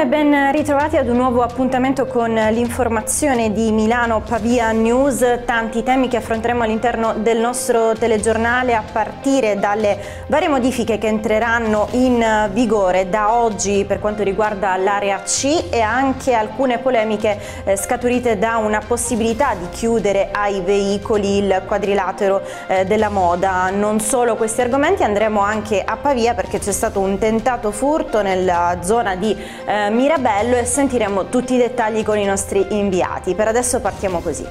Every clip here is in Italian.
e ben ritrovati ad un nuovo appuntamento con l'informazione di Milano Pavia News, tanti temi che affronteremo all'interno del nostro telegiornale a partire dalle varie modifiche che entreranno in vigore da oggi per quanto riguarda l'area C e anche alcune polemiche eh, scaturite da una possibilità di chiudere ai veicoli il quadrilatero eh, della moda. Non solo questi argomenti, andremo anche a Pavia perché c'è stato un tentato furto nella zona di eh, Mirabello e sentiremo tutti i dettagli con i nostri inviati. Per adesso partiamo così.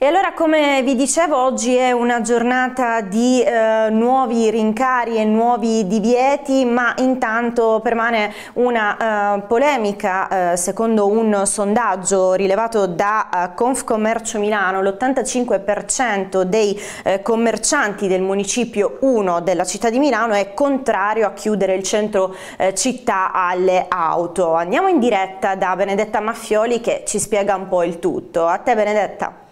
E allora come vi dicevo oggi è una giornata di eh, nuovi rincari e nuovi divieti ma intanto permane una eh, polemica eh, secondo un sondaggio rilevato da eh, Confcommercio Milano l'85% dei eh, commercianti del municipio 1 della città di Milano è contrario a chiudere il centro eh, città alle auto. Andiamo in diretta da Benedetta Maffioli che ci spiega un po' il tutto. A te Benedetta.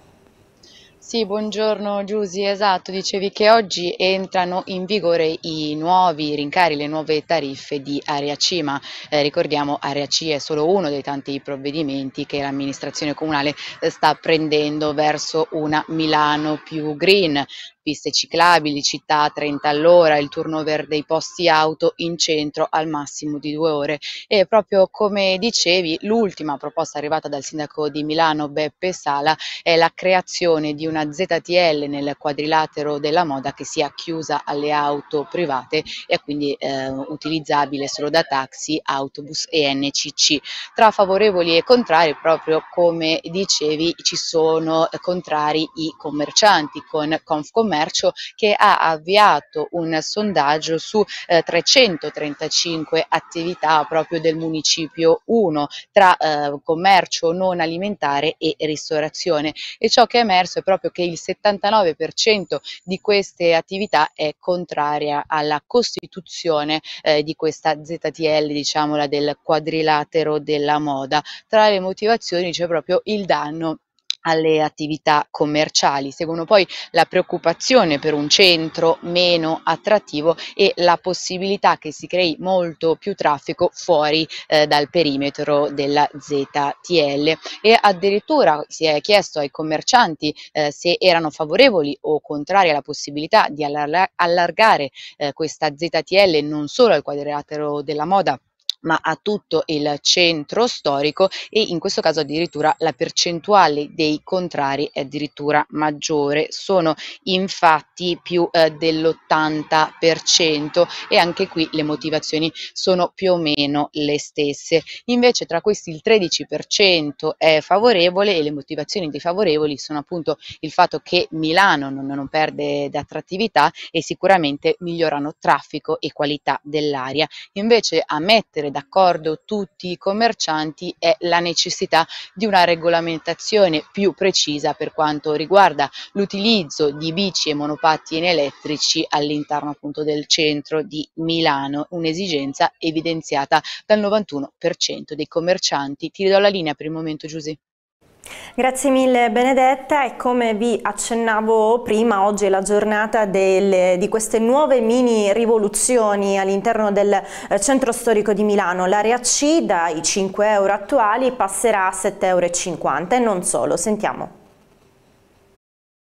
Sì, buongiorno Giusy, esatto, dicevi che oggi entrano in vigore i nuovi rincari, le nuove tariffe di Area C, ma eh, ricordiamo Area C è solo uno dei tanti provvedimenti che l'amministrazione comunale eh, sta prendendo verso una Milano più green piste ciclabili, città a 30 all'ora, il turnover dei posti auto in centro al massimo di due ore. E proprio come dicevi, l'ultima proposta arrivata dal sindaco di Milano Beppe Sala è la creazione di una ZTL nel quadrilatero della moda che sia chiusa alle auto private e quindi eh, utilizzabile solo da taxi, autobus e NCC. Tra favorevoli e contrari, proprio come dicevi, ci sono contrari i commercianti con Confcommercio Commercio che ha avviato un sondaggio su eh, 335 attività proprio del municipio 1 tra eh, commercio non alimentare e ristorazione e ciò che è emerso è proprio che il 79% di queste attività è contraria alla costituzione eh, di questa ZTL, diciamola, del quadrilatero della moda. Tra le motivazioni c'è proprio il danno alle attività commerciali. Seguono poi la preoccupazione per un centro meno attrattivo e la possibilità che si crei molto più traffico fuori eh, dal perimetro della ZTL e addirittura si è chiesto ai commercianti eh, se erano favorevoli o contrari alla possibilità di allargare eh, questa ZTL non solo al quadrilatero della moda ma a tutto il centro storico e in questo caso addirittura la percentuale dei contrari è addirittura maggiore, sono infatti più eh, dell'80% e anche qui le motivazioni sono più o meno le stesse. Invece tra questi il 13% è favorevole e le motivazioni defavorevoli sono appunto il fatto che Milano non, non perde d'attrattività e sicuramente migliorano traffico e qualità dell'aria. Invece a ammettere d'accordo tutti i commercianti è la necessità di una regolamentazione più precisa per quanto riguarda l'utilizzo di bici e monopattini elettrici all'interno appunto del centro di Milano, un'esigenza evidenziata dal 91% dei commercianti. Ti ridò la linea per il momento Giusy. Grazie mille Benedetta e come vi accennavo prima oggi è la giornata del, di queste nuove mini rivoluzioni all'interno del eh, centro storico di Milano. L'area C dai 5 euro attuali passerà a 7,50 euro e non solo, sentiamo.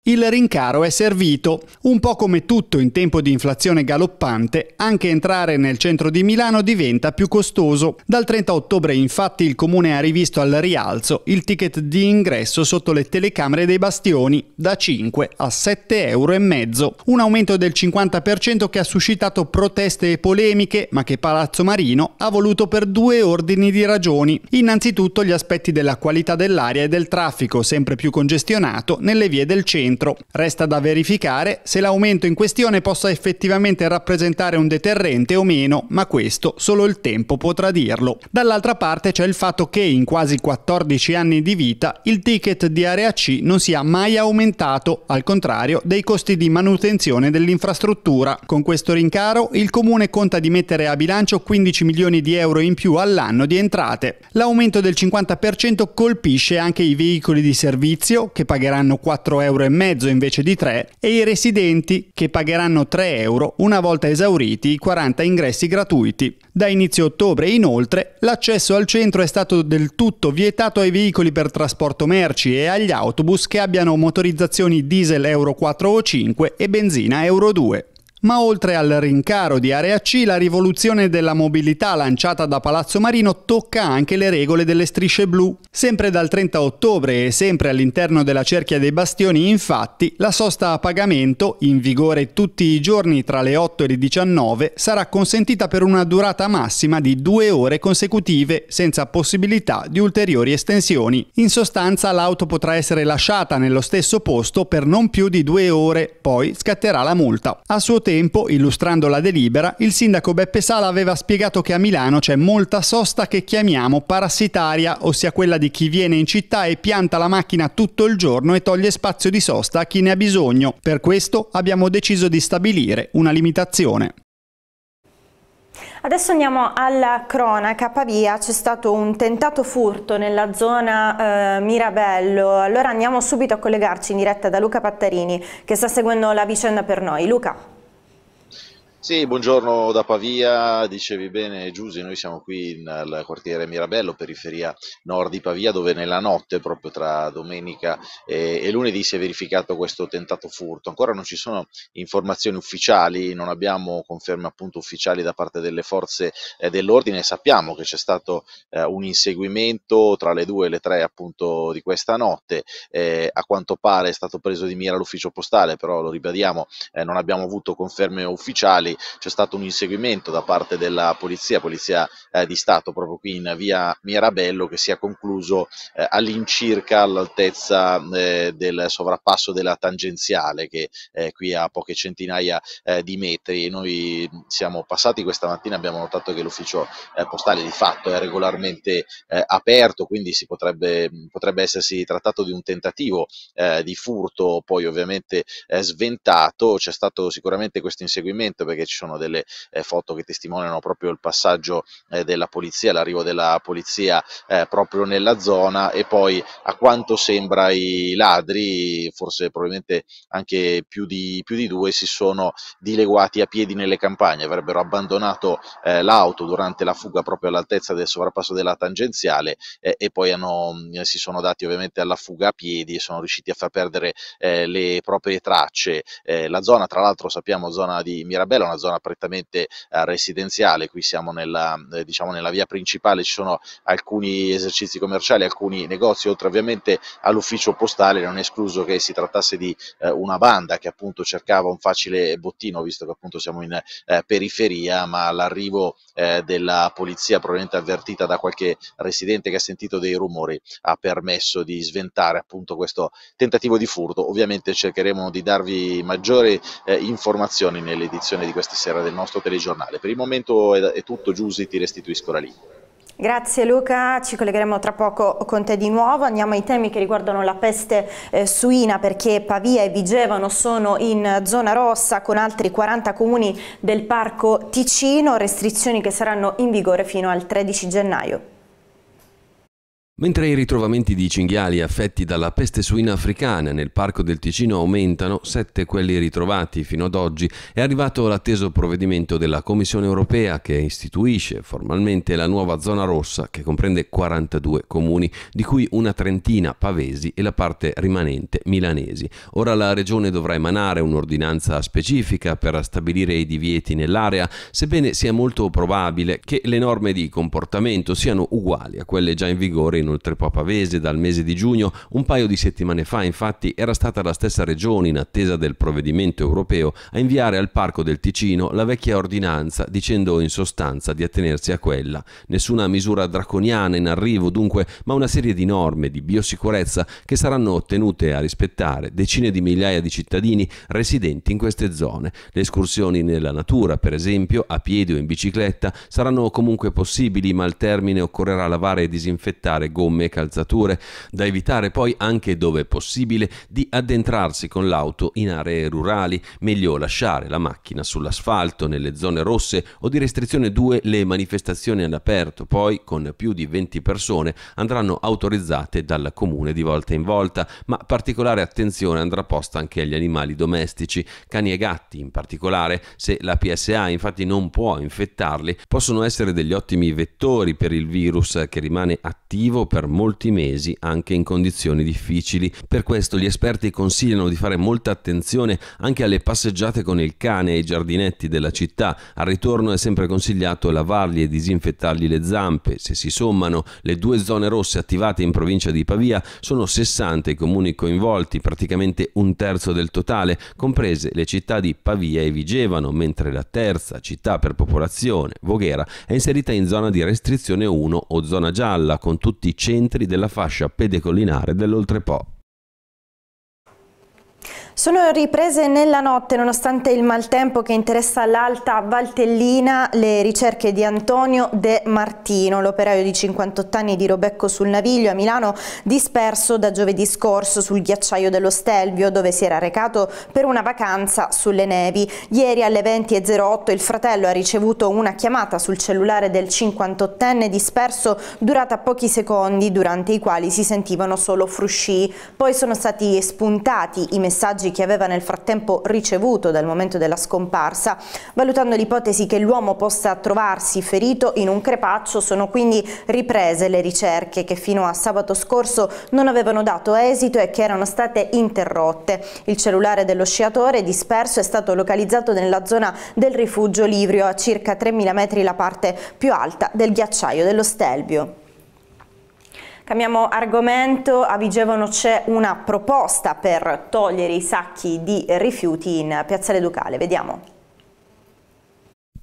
Il rincaro è servito, un po' come tutto in tempo di inflazione galoppante, anche entrare nel centro di Milano diventa più costoso. Dal 30 ottobre infatti il comune ha rivisto al rialzo il ticket di ingresso sotto le telecamere dei bastioni da 5 a 7,5 euro, un aumento del 50% che ha suscitato proteste e polemiche, ma che Palazzo Marino ha voluto per due ordini di ragioni. Innanzitutto gli aspetti della qualità dell'aria e del traffico sempre più congestionato nelle vie del centro dentro. Resta da verificare se l'aumento in questione possa effettivamente rappresentare un deterrente o meno, ma questo solo il tempo potrà dirlo. Dall'altra parte c'è il fatto che in quasi 14 anni di vita il ticket di area C non sia mai aumentato, al contrario dei costi di manutenzione dell'infrastruttura. Con questo rincaro il comune conta di mettere a bilancio 15 milioni di euro in più all'anno di entrate. L'aumento del 50% colpisce anche i veicoli di servizio che pagheranno 4,5 euro mezzo invece di 3 e i residenti che pagheranno 3 euro una volta esauriti i 40 ingressi gratuiti. Da inizio ottobre inoltre l'accesso al centro è stato del tutto vietato ai veicoli per trasporto merci e agli autobus che abbiano motorizzazioni diesel Euro 4 o 5 e benzina Euro 2. Ma oltre al rincaro di Area C, la rivoluzione della mobilità lanciata da Palazzo Marino tocca anche le regole delle strisce blu. Sempre dal 30 ottobre e sempre all'interno della cerchia dei bastioni, infatti, la sosta a pagamento, in vigore tutti i giorni tra le 8 e le 19, sarà consentita per una durata massima di due ore consecutive, senza possibilità di ulteriori estensioni. In sostanza, l'auto potrà essere lasciata nello stesso posto per non più di due ore, poi scatterà la multa. A suo tempo, tempo, illustrando la delibera, il sindaco Beppe Sala aveva spiegato che a Milano c'è molta sosta che chiamiamo parassitaria, ossia quella di chi viene in città e pianta la macchina tutto il giorno e toglie spazio di sosta a chi ne ha bisogno. Per questo abbiamo deciso di stabilire una limitazione. Adesso andiamo alla cronaca. A Pavia c'è stato un tentato furto nella zona eh, Mirabello. Allora andiamo subito a collegarci in diretta da Luca Pattarini che sta seguendo la vicenda per noi. Luca. Sì, buongiorno da Pavia, dicevi bene Giuse, noi siamo qui nel quartiere Mirabello, periferia nord di Pavia, dove nella notte, proprio tra domenica e, e, lunedì, si è verificato questo tentato furto. Ancora non ci sono informazioni ufficiali, non abbiamo conferme appunto ufficiali da parte delle forze eh, dell'ordine, sappiamo che c'è stato eh, un inseguimento tra le due e le tre appunto di questa notte, eh, a quanto pare è stato preso di mira l'ufficio postale, però lo ribadiamo, eh, non abbiamo avuto conferme ufficiali poi c'è stato un inseguimento da parte della polizia, polizia eh, di Stato, proprio qui in via Mirabello, che si è concluso eh, all'incirca all'altezza eh, del sovrappasso della tangenziale, che è eh, qui a poche centinaia eh, di metri. Noi siamo passati questa mattina, abbiamo notato che l'ufficio eh, postale di fatto è regolarmente aperto, quindi si potrebbe, potrebbe essersi trattato di un tentativo di furto, poi ovviamente sventato. C'è stato sicuramente questo inseguimento perché perché ci sono delle eh, foto che testimoniano proprio il passaggio eh, della polizia, l'arrivo della polizia eh, proprio nella zona e poi a quanto sembra i ladri, forse probabilmente anche più di, più di due, si sono dileguati a piedi nelle campagne, avrebbero abbandonato eh, l'auto durante la fuga proprio all'altezza del sovrappasso della tangenziale eh, e poi hanno, mm, si sono dati ovviamente alla fuga a piedi e sono riusciti a far perdere eh, le proprie tracce. la zona, tra l'altro sappiamo, zona di Mirabella, una una zona prettamente eh, residenziale, qui siamo nella, eh, diciamo nella via principale, ci sono alcuni esercizi commerciali, alcuni negozi, oltre ovviamente all'ufficio postale, non è escluso che si trattasse di eh, una banda che appunto cercava un facile bottino, visto che appunto siamo in periferia, ma all'arrivo della polizia, probabilmente avvertita da qualche residente che ha sentito dei rumori, ha permesso di sventare appunto questo tentativo di furto. Ovviamente cercheremo di darvi maggiori informazioni nell'edizione di questa questa sera del nostro telegiornale. Per il momento è, è tutto, Giussi, ti restituisco la linea. Grazie Luca, ci collegheremo tra poco con te di nuovo, andiamo ai temi che riguardano la peste eh, suina perché Pavia e Vigevano sono in zona rossa con altri 40 comuni del parco Ticino, restrizioni che saranno in vigore fino al 13 gennaio. Mentre i ritrovamenti di cinghiali affetti dalla peste suina africana nel Parco del Ticino aumentano, sette quelli ritrovati fino ad oggi, è arrivato l'atteso provvedimento della Commissione europea che istituisce formalmente la nuova zona rossa che comprende 42 comuni, di cui una trentina pavesi e la parte rimanente milanesi. Ora la Regione dovrà emanare un'ordinanza specifica per stabilire i divieti nell'area, sebbene sia molto probabile che le norme di comportamento siano uguali a quelle già in vigore in in Oltrepo a Pavese dal mese di giugno, un paio di settimane fa infatti era stata la stessa regione in attesa del provvedimento europeo a inviare al Parco del Ticino la vecchia ordinanza dicendo in sostanza di attenersi a quella. Nessuna misura draconiana in arrivo dunque, ma una serie di norme di biosicurezza che saranno tenute a rispettare decine di migliaia di cittadini residenti in queste zone. Le escursioni nella natura, per esempio, a piedi o in bicicletta, saranno comunque possibili, ma al termine occorrerà lavare e disinfettare gomme e calzature, da evitare poi anche dove è possibile di addentrarsi con l'auto in aree rurali, meglio lasciare la macchina sull'asfalto nelle zone rosse o di restrizione 2 le manifestazioni all'aperto, poi con più di 20 persone andranno autorizzate dal comune di volta in volta, ma particolare attenzione andrà posta anche agli animali domestici, cani e gatti in particolare, se la PSA infatti non può infettarli, possono essere degli ottimi vettori per il virus che rimane attivo per molti mesi anche in condizioni difficili. Per questo gli esperti consigliano di fare molta attenzione anche alle passeggiate con il cane e ai giardinetti della città. Al ritorno è sempre consigliato lavargli e disinfettargli le zampe. Se si sommano le due zone rosse attivate in provincia di Pavia, sono 60 i comuni coinvolti, praticamente un terzo del totale, comprese le città di Pavia e Vigevano, mentre la terza città per popolazione, Voghera, è inserita in zona di restrizione 1 o zona gialla, con tutti i centri della fascia pedecollinare dell'Oltrepo. Sono riprese nella notte nonostante il maltempo che interessa l'Alta Valtellina le ricerche di Antonio De Martino, l'operaio di 58 anni di Robecco sul Naviglio a Milano disperso da giovedì scorso sul ghiacciaio dello Stelvio dove si era recato per una vacanza sulle nevi. Ieri alle 20.08 il fratello ha ricevuto una chiamata sul cellulare del 58enne disperso durata pochi secondi durante i quali si sentivano solo frusci. Poi sono stati spuntati i messaggi messaggi che aveva nel frattempo ricevuto dal momento della scomparsa, valutando l'ipotesi che l'uomo possa trovarsi ferito in un crepaccio sono quindi riprese le ricerche che fino a sabato scorso non avevano dato esito e che erano state interrotte. Il cellulare dello sciatore disperso è stato localizzato nella zona del rifugio Livrio a circa 3.000 metri la parte più alta del ghiacciaio dello Stelvio. Cambiamo argomento, a Vigevano c'è una proposta per togliere i sacchi di rifiuti in Piazzale Ducale, vediamo.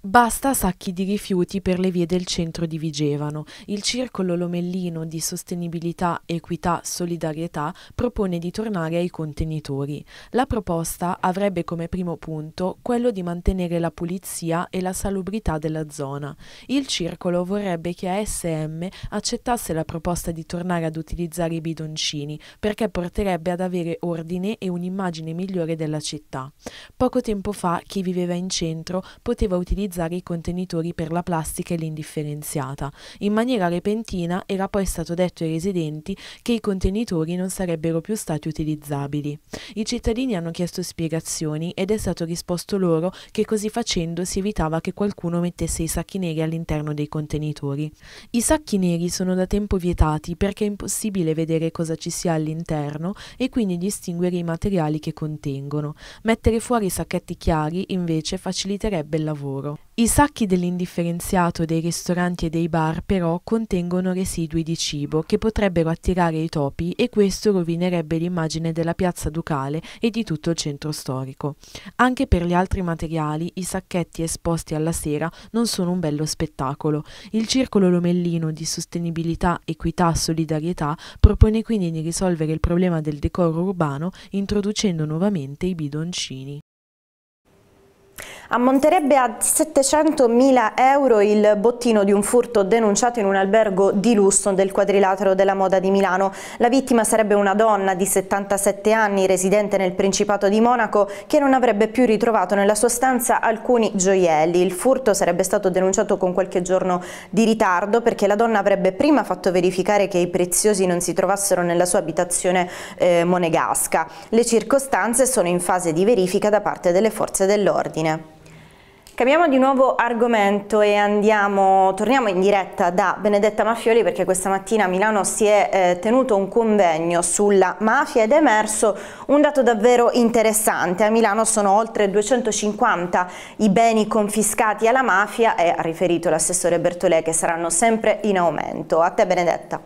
Basta sacchi di rifiuti per le vie del centro di Vigevano. Il circolo lomellino di sostenibilità, equità, solidarietà propone di tornare ai contenitori. La proposta avrebbe come primo punto quello di mantenere la pulizia e la salubrità della zona. Il circolo vorrebbe che ASM accettasse la proposta di tornare ad utilizzare i bidoncini perché porterebbe ad avere ordine e un'immagine migliore della città. Poco tempo fa chi viveva in centro poteva utilizzare utilizzare i contenitori per la plastica e l'indifferenziata. In maniera repentina era poi stato detto ai residenti che i contenitori non sarebbero più stati utilizzabili. I cittadini hanno chiesto spiegazioni ed è stato risposto loro che così facendo si evitava che qualcuno mettesse i sacchi neri all'interno dei contenitori. I sacchi neri sono da tempo vietati perché è impossibile vedere cosa ci sia all'interno e quindi distinguere i materiali che contengono. Mettere fuori i sacchetti chiari invece faciliterebbe il lavoro. I sacchi dell'indifferenziato dei ristoranti e dei bar però contengono residui di cibo che potrebbero attirare i topi e questo rovinerebbe l'immagine della piazza Ducale e di tutto il centro storico. Anche per gli altri materiali i sacchetti esposti alla sera non sono un bello spettacolo. Il Circolo Lomellino di Sostenibilità, Equità, Solidarietà propone quindi di risolvere il problema del decoro urbano introducendo nuovamente i bidoncini. Ammonterebbe a 700.000 euro il bottino di un furto denunciato in un albergo di lusso del quadrilatero della moda di Milano. La vittima sarebbe una donna di 77 anni residente nel Principato di Monaco che non avrebbe più ritrovato nella sua stanza alcuni gioielli. Il furto sarebbe stato denunciato con qualche giorno di ritardo perché la donna avrebbe prima fatto verificare che i preziosi non si trovassero nella sua abitazione eh, monegasca. Le circostanze sono in fase di verifica da parte delle forze dell'ordine. Cambiamo di nuovo argomento e andiamo, torniamo in diretta da Benedetta Maffioli perché questa mattina a Milano si è eh, tenuto un convegno sulla mafia ed è emerso un dato davvero interessante. A Milano sono oltre 250 i beni confiscati alla mafia e ha riferito l'assessore Bertolè che saranno sempre in aumento. A te Benedetta.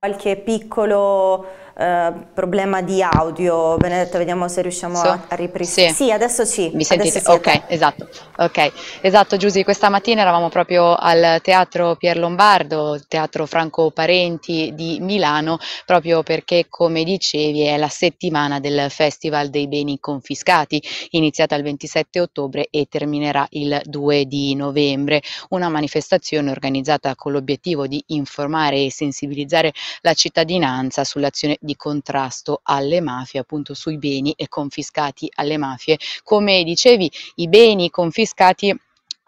qualche piccolo eh, problema di audio, Benedetta, vediamo se riusciamo so? a, a ripristinare. Sì. sì. adesso sì. Mi sentite? Sì, esatto. ok, esatto. Giusy, questa mattina eravamo proprio al Teatro Pier Lombardo, Teatro Franco Parenti di Milano, proprio perché, come dicevi, è la settimana del Festival dei Beni Confiscati, iniziata il 27 ottobre e terminerà il 2 di novembre. Una manifestazione organizzata con l'obiettivo di informare e sensibilizzare la cittadinanza sull'azione di contrasto alle mafie, appunto sui beni confiscati alle mafie. Come dicevi, i beni confiscati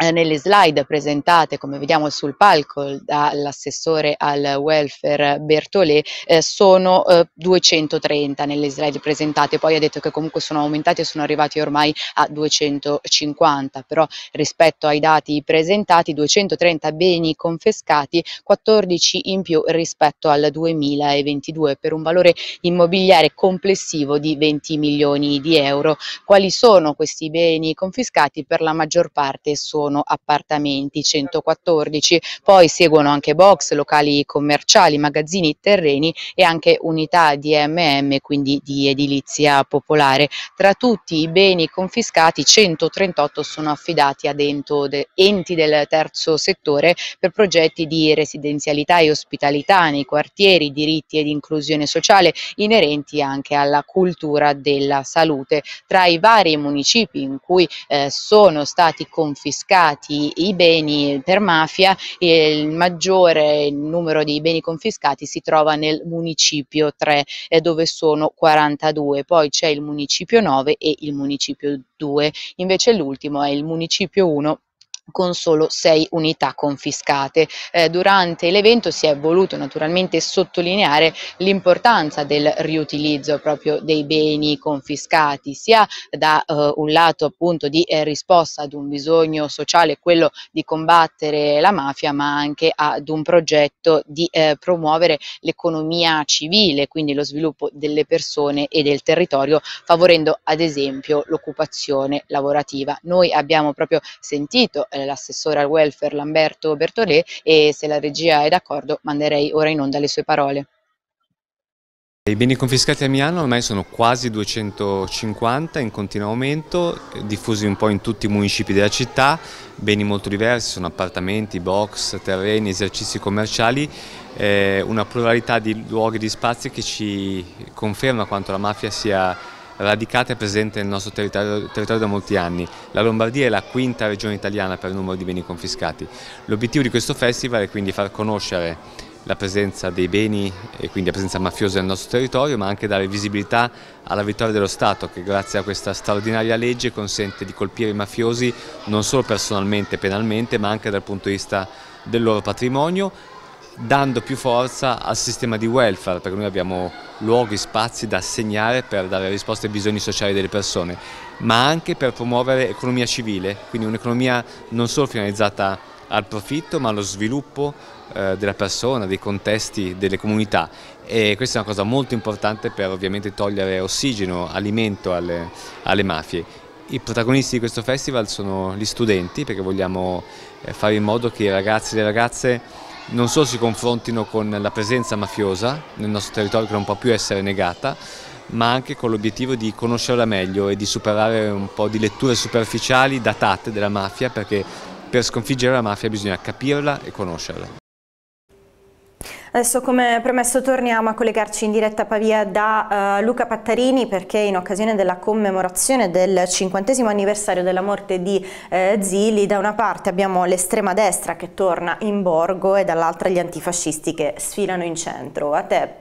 eh, nelle slide presentate, come vediamo sul palco, dall'assessore al welfare Bertolé, eh, sono eh, 230 nelle slide presentate, poi ha detto che comunque sono aumentati e sono arrivati ormai a 250, però rispetto ai dati presentati 230 beni confiscati, 14 in più rispetto al 2022 per un valore immobiliare complessivo di 20 milioni di euro. Quali sono questi beni confiscati? Per la maggior parte sono sono appartamenti 114, poi seguono anche box, locali commerciali, magazzini, terreni e anche unità di MM, quindi di edilizia popolare. Tra tutti i beni confiscati 138 sono affidati ad enti del terzo settore per progetti di residenzialità e ospitalità nei quartieri, diritti ed inclusione sociale inerenti anche alla cultura della salute. Tra i vari municipi in cui eh, sono stati confiscati confiscati i beni per mafia, il maggiore numero di beni confiscati si trova nel municipio 3 eh, dove sono 42, poi c'è il municipio 9 e il municipio 2, invece l'ultimo è il municipio 1 con solo sei unità confiscate. Eh, durante l'evento si è voluto naturalmente sottolineare l'importanza del riutilizzo proprio dei beni confiscati, sia da eh, un lato appunto di eh, risposta ad un bisogno sociale, quello di combattere la mafia, ma anche ad un progetto di eh, promuovere l'economia civile, quindi lo sviluppo delle persone e del territorio, favorendo ad esempio l'occupazione lavorativa. Noi abbiamo proprio sentito eh, eh, l'assessore al welfare Lamberto Bertolè e se la regia è d'accordo manderei ora in onda le sue parole. I beni confiscati a Milano ormai sono quasi 250 in continuo aumento, diffusi un po' in tutti i municipi della città, beni molto diversi, sono appartamenti, box, terreni, esercizi commerciali, eh, una pluralità di luoghi e di spazi che ci conferma quanto la mafia sia radicata e presente nel nostro territorio, territorio, da molti anni. La Lombardia è la quinta regione italiana per numero di beni confiscati. L'obiettivo di questo festival è quindi far conoscere la presenza dei beni e quindi la presenza mafiosa nel nostro territorio, ma anche dare visibilità alla vittoria dello Stato che grazie a questa straordinaria legge consente di colpire i mafiosi non solo personalmente e penalmente, ma anche dal punto di vista del loro patrimonio dando più forza al sistema di welfare, perché noi abbiamo luoghi, spazi da assegnare per dare risposte ai bisogni sociali delle persone, ma anche per promuovere economia civile, quindi un'economia non solo finalizzata al profitto, ma allo sviluppo eh, della persona, dei contesti, delle comunità. E questa è una cosa molto importante per ovviamente togliere ossigeno, alimento alle, alle mafie. I protagonisti di questo festival sono gli studenti, perché vogliamo eh, fare in modo che i ragazzi e le ragazze non solo si confrontino con la presenza mafiosa nel nostro territorio che non può più essere negata, ma anche con l'obiettivo di conoscerla meglio e di superare un po' di letture superficiali datate della mafia perché per sconfiggere la mafia bisogna capirla e conoscerla. Adesso come premesso torniamo a collegarci in diretta a Pavia da uh, Luca Pattarini perché in occasione della commemorazione del 50 anniversario della morte di eh, Zili da una parte abbiamo l'estrema destra che torna in borgo e dall'altra gli antifascisti che sfilano in centro. A te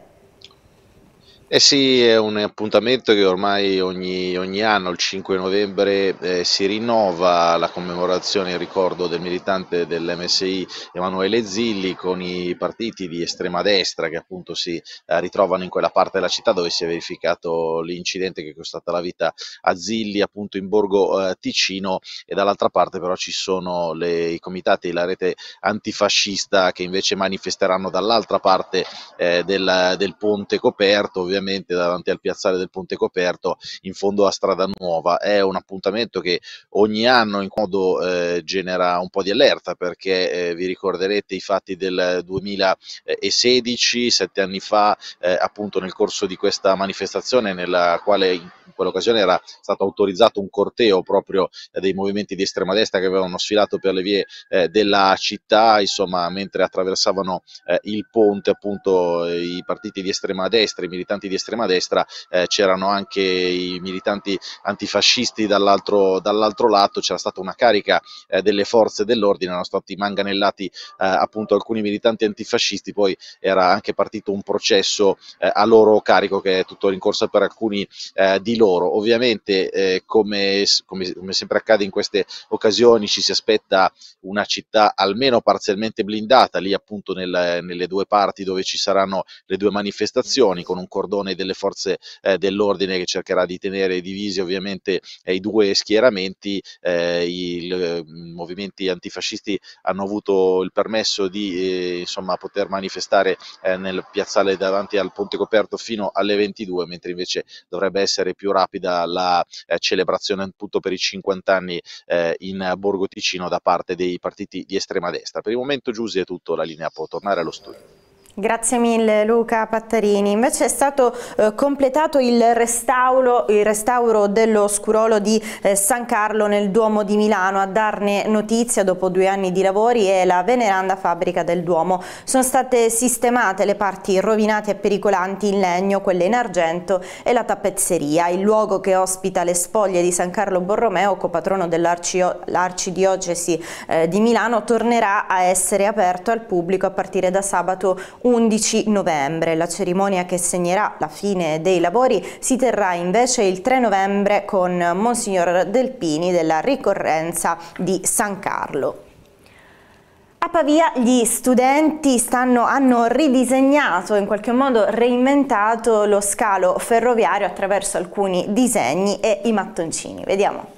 eh sì, è un appuntamento che ormai ogni, ogni anno, il 5 novembre, eh, si rinnova la commemorazione in ricordo del militante dell'MSI Emanuele Zilli con i partiti di estrema destra che appunto si eh, ritrovano in quella parte della città dove si è verificato l'incidente che è costata la vita a Zilli, appunto in Borgo eh, Ticino, e dall'altra parte però ci sono le, i comitati e la rete antifascista che invece manifesteranno dall'altra parte eh, del, del ponte coperto, ovviamente ovviamente davanti al piazzale del Ponte Coperto in fondo a Strada Nuova. È un appuntamento che ogni anno in modo eh, genera un po' di allerta perché eh, vi ricorderete i fatti del 2016, sette anni fa, eh, appunto nel corso di questa manifestazione nella quale in quell'occasione era stato autorizzato un corteo proprio dei movimenti di estrema destra che avevano sfilato per le vie eh, della città, insomma, mentre attraversavano eh, il ponte appunto eh, i partiti di estrema destra, i militanti di estrema destra, eh, c'erano anche i militanti antifascisti dall'altro, dall'altro lato, c'era stata una carica eh, delle forze dell'ordine, erano stati manganellati eh, appunto alcuni militanti antifascisti, poi era anche partito un processo eh, a loro carico che è tuttora in corsa per alcuni eh, di loro. Ovviamente eh, come, come, come sempre accade in queste occasioni ci si aspetta una città almeno parzialmente blindata, lì appunto nel, nelle due parti dove ci saranno le due manifestazioni con un cordone persone delle forze eh, dell'ordine che cercherà di tenere divisi ovviamente eh, i due schieramenti. Eh, i, il, mm, movimenti antifascisti hanno avuto il permesso di eh, insomma, poter manifestare eh, nel piazzale davanti al Ponte Coperto fino alle 22, mentre invece dovrebbe essere più rapida la eh, celebrazione appunto per i 50 anni in Borgo Ticino da parte dei partiti di estrema destra. Per il momento Giussi è tutto, la linea può tornare allo studio. Grazie mille Luca Pattarini. Invece è stato eh, completato il restauro, il restauro, dello scurolo di eh, San Carlo nel Duomo di Milano. A darne notizia dopo due anni di lavori è la veneranda fabbrica del Duomo. Sono state sistemate le parti rovinate e pericolanti in legno, quelle in argento e la tappezzeria. Il luogo che ospita le spoglie di San Carlo Borromeo, copatrono dell'arcidiocesi eh, di Milano, tornerà a essere aperto al pubblico a partire da sabato 1 11 novembre. La cerimonia che segnerà la fine dei lavori si terrà invece il 3 novembre con Monsignor Delpini della ricorrenza di San Carlo. A Pavia gli studenti stanno, hanno ridisegnato, in qualche modo reinventato lo scalo ferroviario attraverso alcuni disegni e i mattoncini. Vediamo.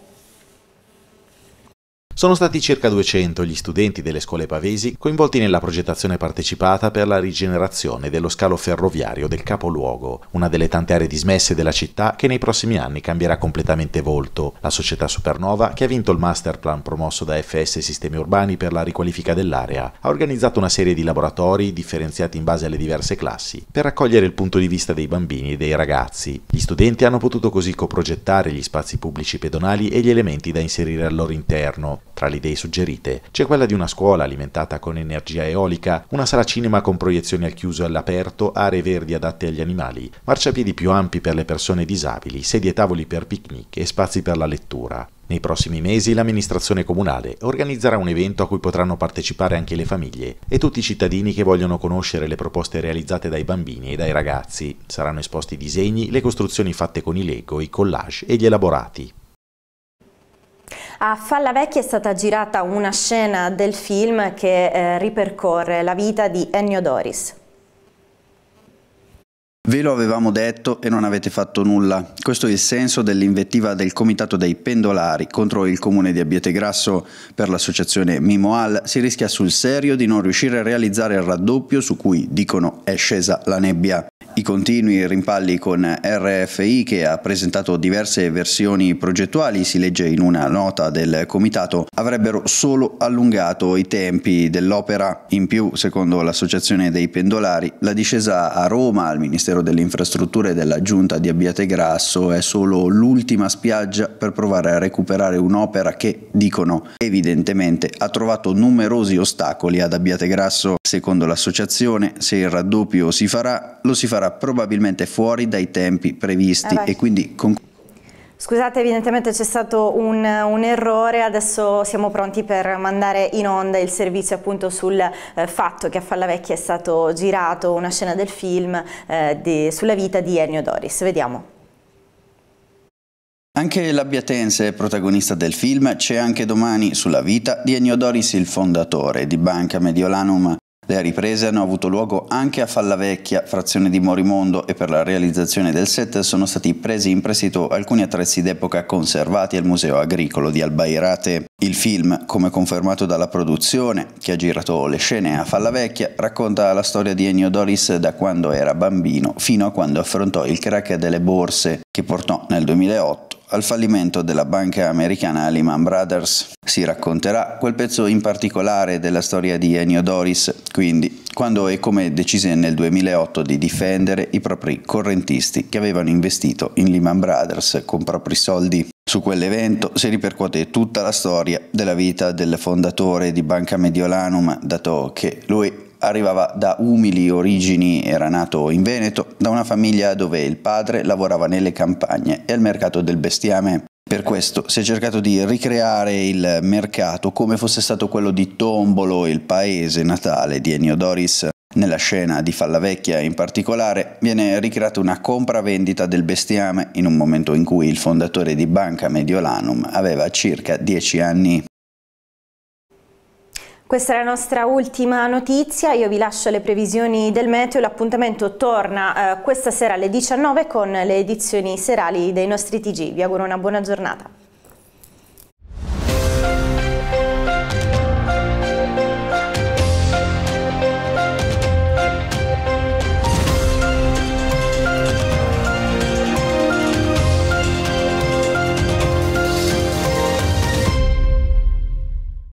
Sono stati circa 200 gli studenti delle scuole pavesi coinvolti nella progettazione partecipata per la rigenerazione dello scalo ferroviario del capoluogo, una delle tante aree dismesse della città che nei prossimi anni cambierà completamente volto. La società Supernova, che ha vinto il master plan promosso da FS Sistemi Urbani per la riqualifica dell'area, ha organizzato una serie di laboratori differenziati in base alle diverse classi per raccogliere il punto di vista dei bambini e dei ragazzi. Gli studenti hanno potuto così coprogettare gli spazi pubblici pedonali e gli elementi da inserire al loro interno, tra le idee suggerite c'è quella di una scuola alimentata con energia eolica, una sala cinema con proiezioni al chiuso e all'aperto, aree verdi adatte agli animali, marciapiedi più ampi per le persone disabili, sedie e tavoli per picnic e spazi per la lettura. Nei prossimi mesi l'amministrazione comunale organizzerà un evento a cui potranno partecipare anche le famiglie e tutti i cittadini che vogliono conoscere le proposte realizzate dai bambini e dai ragazzi. Saranno esposti i disegni, le costruzioni fatte con i Lego, i collage e gli elaborati. A Falla Vecchia è stata girata una scena del film che eh, ripercorre la vita di Ennio Doris. Ve lo avevamo detto e non avete fatto nulla. Questo è il senso dell'invettiva del Comitato dei Pendolari contro il comune di Abietegrasso. Per l'associazione Mimoal si rischia sul serio di non riuscire a realizzare il raddoppio su cui, dicono, è scesa la nebbia i continui rimpalli con RFI che ha presentato diverse versioni progettuali, si legge in una nota del comitato, avrebbero solo allungato i tempi dell'opera. In più, secondo l'associazione dei pendolari, la discesa a Roma al Ministero delle Infrastrutture della Giunta di Abbiate Grasso è solo l'ultima spiaggia per provare a recuperare un'opera che, dicono, evidentemente ha trovato numerosi ostacoli ad Abbiate Grasso. Secondo l'associazione, se il raddoppio si farà, lo si farà sarà probabilmente fuori dai tempi previsti eh e quindi con Scusate, evidentemente c'è stato un, un, errore, adesso siamo pronti per mandare in onda il servizio appunto sul eh, fatto che a Fallavecchia è stato girato una scena del film eh, di, sulla vita di Ennio Doris. Vediamo. Anche l'abbiatense è protagonista del film C'è anche domani sulla vita di Ennio Doris, il fondatore di Banca Mediolanum, le riprese hanno avuto luogo anche a Fallavecchia, frazione di Morimondo, e per la realizzazione del set sono stati presi in prestito alcuni attrezzi d'epoca conservati al Museo Agricolo di Albairate. Il film, come confermato dalla produzione, che ha girato le scene a Fallavecchia, racconta la storia di Ennio Doris da quando era bambino fino a quando affrontò il crack delle borse, che portò nel 2008 al fallimento della banca americana Lehman Brothers. Si racconterà quel pezzo in particolare della storia di Ennio Doris, quindi quando e come decise nel 2008 di difendere i propri correntisti che avevano investito in Lehman Brothers con propri soldi. Su quell'evento si ripercuote tutta la storia della vita del fondatore di Banca Mediolanum, dato che lui arrivava da umili origini, era nato in Veneto, da una famiglia dove il padre lavorava nelle campagne e al mercato del bestiame. Per questo si è cercato di ricreare il mercato come fosse stato quello di Tombolo, il paese natale di Ennio Doris. Nella scena di Fallavecchia in particolare viene ricreata una compravendita del bestiame in un momento in cui il fondatore di Banca Mediolanum aveva circa 10 anni. Questa è la nostra ultima notizia, io vi lascio le previsioni del meteo, l'appuntamento torna eh, questa sera alle 19 con le edizioni serali dei nostri TG. Vi auguro una buona giornata.